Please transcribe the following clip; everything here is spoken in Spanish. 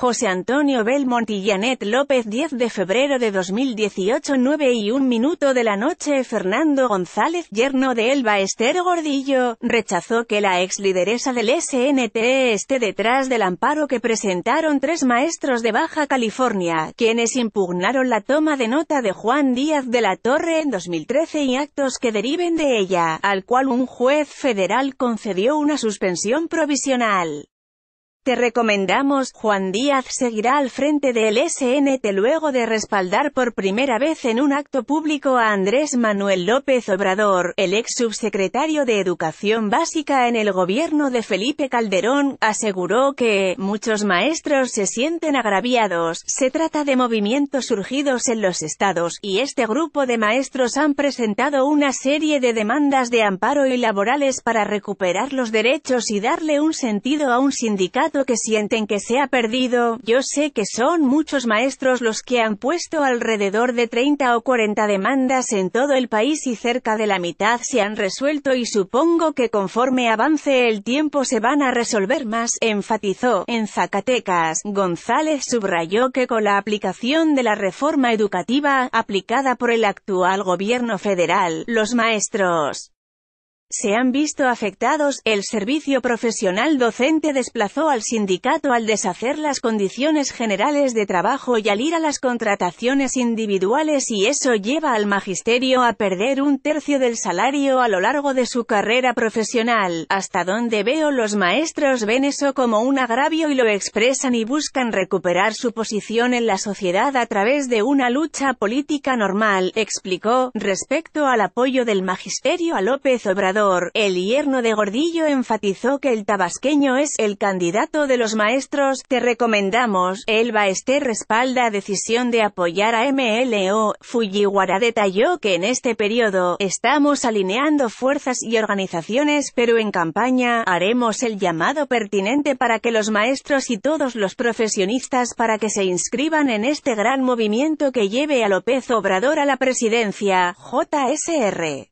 José Antonio Belmont y Janet López 10 de febrero de 2018 9 y 1 minuto de la noche Fernando González yerno de Elba Esther Gordillo, rechazó que la ex lideresa del SNT esté detrás del amparo que presentaron tres maestros de Baja California, quienes impugnaron la toma de nota de Juan Díaz de la Torre en 2013 y actos que deriven de ella, al cual un juez federal concedió una suspensión provisional. Te recomendamos, Juan Díaz seguirá al frente del SNT luego de respaldar por primera vez en un acto público a Andrés Manuel López Obrador, el ex subsecretario de Educación Básica en el gobierno de Felipe Calderón, aseguró que, muchos maestros se sienten agraviados, se trata de movimientos surgidos en los estados, y este grupo de maestros han presentado una serie de demandas de amparo y laborales para recuperar los derechos y darle un sentido a un sindicato que sienten que se ha perdido, yo sé que son muchos maestros los que han puesto alrededor de 30 o 40 demandas en todo el país y cerca de la mitad se han resuelto y supongo que conforme avance el tiempo se van a resolver más, enfatizó. En Zacatecas, González subrayó que con la aplicación de la reforma educativa, aplicada por el actual gobierno federal, los maestros se han visto afectados, el servicio profesional docente desplazó al sindicato al deshacer las condiciones generales de trabajo y al ir a las contrataciones individuales y eso lleva al magisterio a perder un tercio del salario a lo largo de su carrera profesional. Hasta donde veo los maestros ven eso como un agravio y lo expresan y buscan recuperar su posición en la sociedad a través de una lucha política normal, explicó, respecto al apoyo del magisterio a López Obrador el yerno de Gordillo enfatizó que el tabasqueño es el candidato de los maestros, te recomendamos, el Ester respalda decisión de apoyar a MLO, Fujiwara detalló que en este periodo, estamos alineando fuerzas y organizaciones pero en campaña, haremos el llamado pertinente para que los maestros y todos los profesionistas para que se inscriban en este gran movimiento que lleve a López Obrador a la presidencia, JSR.